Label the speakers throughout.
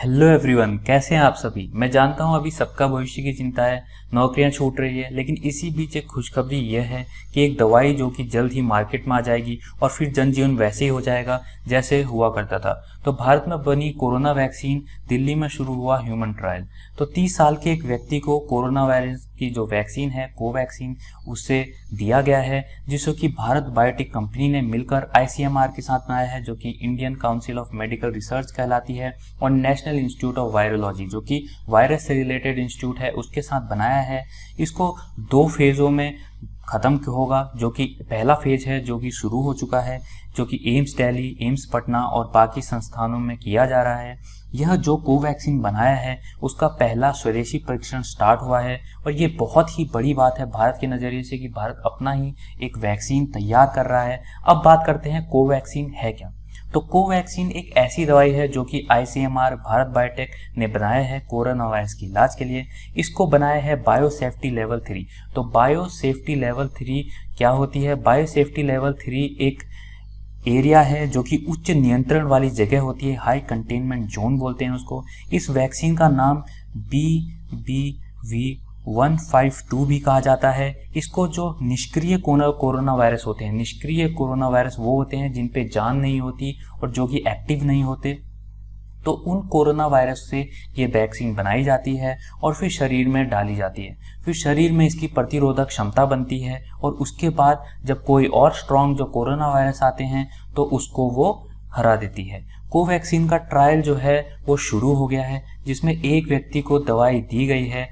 Speaker 1: hello everyone कैसे हैं आप सभी मैं जानता हूं अभी सबका भविष्य की चिंता है नौकरियां छूट रही है लेकिन इसी बीच एक खुशखबरी यह है कि एक दवाई जो कि जल्द ही मार्केट में आ जाएगी और फिर जनजीवन वैसे ही हो जाएगा जैसे हुआ करता था तो भारत में बनी कोरोना वैक्सीन दिल्ली में शुरू हुआ ह्यूमन ट्रायल तो तीस साल के एक व्यक्ति को कोरोना वायरस कि जो वैक्सीन है कोवैक्सीन उसे दिया गया है जिसको कि भारत बायोटेक कंपनी ने मिलकर आईसीएमआर के साथ बनाया है जो कि Indian council of medical research कहलाती है और नेशनल इंस्टीट्यूट ऑफ वायरोलॉजी जो कि वायरस से रिलेटेड इंस्टीट्यूट है उसके साथ बनाया है इसको दो फेज़ों में ख़त्म होगा जो कि पहला फेज है जो कि शुरू हो चुका है जो कि एम्स दिल्ली एम्स पटना और बाकी संस्थानों में किया जा रहा है यह जो कोवैक्सीन बनाया है उसका पहला स्वदेशी परीक्षण स्टार्ट हुआ है और ये बहुत ही बड़ी बात है भारत के नज़रिए से कि भारत अपना ही एक वैक्सीन तैयार कर रहा है अब बात करते हैं कोवैक्सीन है क्या तो कोवैक्सीन एक ऐसी दवाई है जो कि आईसीएमआर भारत बायोटेक ने बनाया है कोरोना वायरस के इलाज के लिए इसको बनाया है बायो सेफ्टी लेवल थ्री तो बायो सेफ्टी लेवल थ्री क्या होती है बायो सेफ्टी लेवल थ्री एक एरिया है जो कि उच्च नियंत्रण वाली जगह होती है हाई कंटेनमेंट जोन बोलते हैं उसको इस वैक्सीन का नाम बी बी वी 152 भी कहा जाता है इसको जो निष्क्रिय कोरोना वायरस होते हैं निष्क्रिय कोरोना वायरस वो होते हैं जिन पे जान नहीं होती और जो कि एक्टिव नहीं होते तो उन कोरोना वायरस से ये वैक्सीन बनाई जाती है और फिर शरीर में डाली जाती है फिर शरीर में इसकी प्रतिरोधक क्षमता बनती है और उसके बाद जब कोई और स्ट्रॉन्ग जो कोरोना वायरस आते हैं तो उसको वो हरा देती है कोवैक्सीन का ट्रायल जो है वो शुरू हो गया है जिसमें एक व्यक्ति को दवाई दी गई है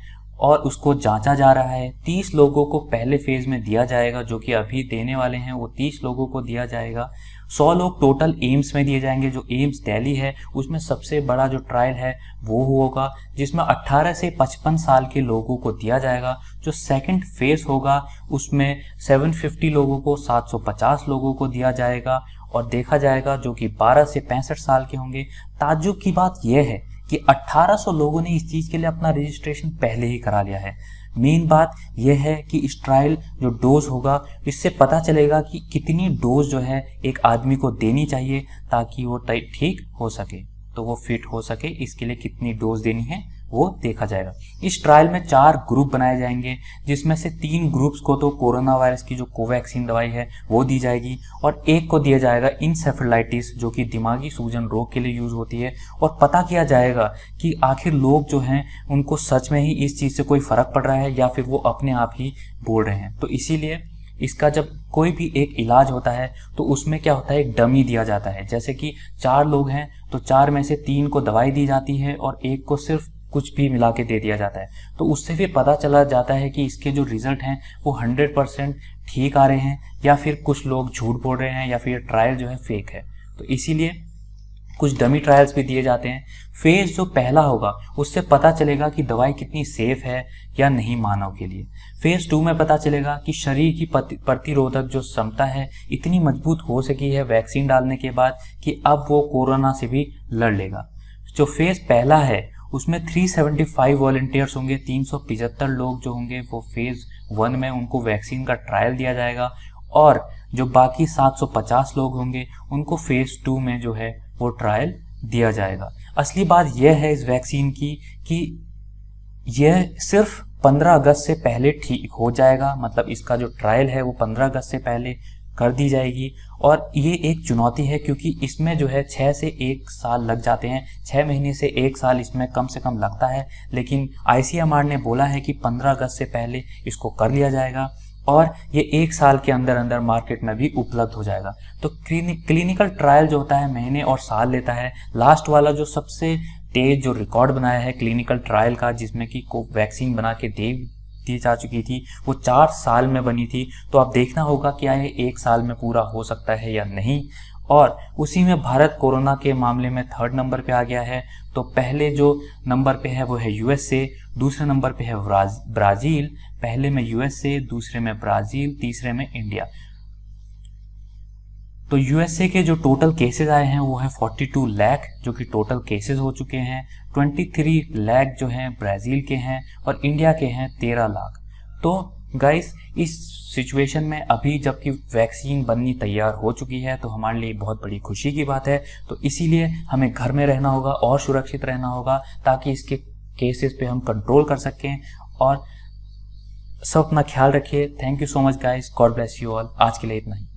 Speaker 1: और उसको जांचा जा रहा है तीस लोगों को पहले फेज में दिया जाएगा जो कि अभी देने वाले हैं वो तीस लोगों को दिया जाएगा सौ लोग टोटल एम्स में दिए जाएंगे जो एम्स दिल्ली है उसमें सबसे बड़ा जो ट्रायल है वो होगा जिसमें 18 से 55 साल के लोगों को दिया जाएगा जो सेकंड फेज होगा उसमें 750 लोगों को 750 लोगों को दिया जाएगा और देखा जाएगा जो कि 12 से पैंसठ साल के होंगे ताजुब की बात यह है कि 1800 लोगों ने इस चीज़ के लिए अपना रजिस्ट्रेशन पहले ही करा लिया है मेन बात यह है कि इस ट्रायल जो डोज होगा इससे पता चलेगा कि कितनी डोज जो है एक आदमी को देनी चाहिए ताकि वो ठीक हो सके तो वो फिट हो सके इसके लिए कितनी डोज देनी है वो देखा जाएगा इस ट्रायल में चार ग्रुप बनाए जाएंगे जिसमें से तीन ग्रुप्स को तो कोरोना वायरस की जो कोवैक्सीन दवाई है वो दी जाएगी और एक को दिया जाएगा इंसेफेलाइटिस जो कि दिमागी सूजन रोग के लिए यूज होती है और पता किया जाएगा कि आखिर लोग जो हैं उनको सच में ही इस चीज़ से कोई फ़र्क पड़ रहा है या फिर वो अपने आप ही बोल रहे हैं तो इसीलिए इसका जब कोई भी एक इलाज होता है तो उसमें क्या होता है एक डमी दिया जाता है जैसे कि चार लोग हैं तो चार में से तीन को दवाई दी जाती है और एक को सिर्फ कुछ भी मिला के दे दिया जाता है तो उससे भी पता चला जाता है कि इसके जो रिजल्ट हैं वो हंड्रेड परसेंट ठीक आ रहे हैं या फिर कुछ लोग झूठ बोल रहे हैं या फिर ट्रायल जो है फेक है तो इसीलिए कुछ डमी ट्रायल्स भी दिए जाते हैं फेज़ जो पहला होगा उससे पता चलेगा कि दवाई कितनी सेफ है या नहीं मानव के लिए फेज़ टू में पता चलेगा कि शरीर की प्रतिरोधक जो क्षमता है इतनी मजबूत हो सकी है वैक्सीन डालने के बाद कि अब वो कोरोना से भी लड़ लेगा जो फेज़ पहला है उसमें 375 वॉलेंटियर्स होंगे तीन लोग जो होंगे वो फेज वन में उनको वैक्सीन का ट्रायल दिया जाएगा और जो बाकी 750 लोग होंगे उनको फेज टू में जो है वो ट्रायल दिया जाएगा असली बात यह है इस वैक्सीन की कि यह सिर्फ 15 अगस्त से पहले ठीक हो जाएगा मतलब इसका जो ट्रायल है वो 15 अगस्त से पहले कर दी जाएगी और ये एक चुनौती है क्योंकि इसमें जो है छः से एक साल लग जाते हैं छः महीने से एक साल इसमें कम से कम लगता है लेकिन आई ने बोला है कि पंद्रह अगस्त से पहले इसको कर लिया जाएगा और ये एक साल के अंदर अंदर मार्केट में भी उपलब्ध हो जाएगा तो क्लिनिकल ट्रायल जो होता है महीने और साल लेता है लास्ट वाला जो सबसे तेज जो रिकॉर्ड बनाया है क्लिनिकल ट्रायल का जिसमें कि को वैक्सीन बना के दे दी जा चुकी थी वो चार साल में बनी थी तो आप देखना होगा क्या ये एक साल में पूरा हो सकता है या नहीं और उसी में भारत कोरोना के मामले में थर्ड नंबर पे आ गया है तो पहले जो नंबर पे है वो है यूएसए दूसरे नंबर पे है ब्राज़ील पहले में यूएसए दूसरे में ब्राज़ील तीसरे में इंडिया तो यूएसए के जो टोटल केसेस आए हैं वो हैं 42 लाख जो कि टोटल केसेस हो चुके हैं 23 लाख जो हैं ब्राज़ील के हैं और इंडिया के हैं 13 लाख तो गाइस इस सिचुएशन में अभी जबकि वैक्सीन बननी तैयार हो चुकी है तो हमारे लिए बहुत बड़ी खुशी की बात है तो इसीलिए हमें घर में रहना होगा और सुरक्षित रहना होगा ताकि इसके केसेस पे हम कंट्रोल कर सकें और सब अपना ख्याल रखिए thank you so much guys God bless you all आज के लिए इतना ही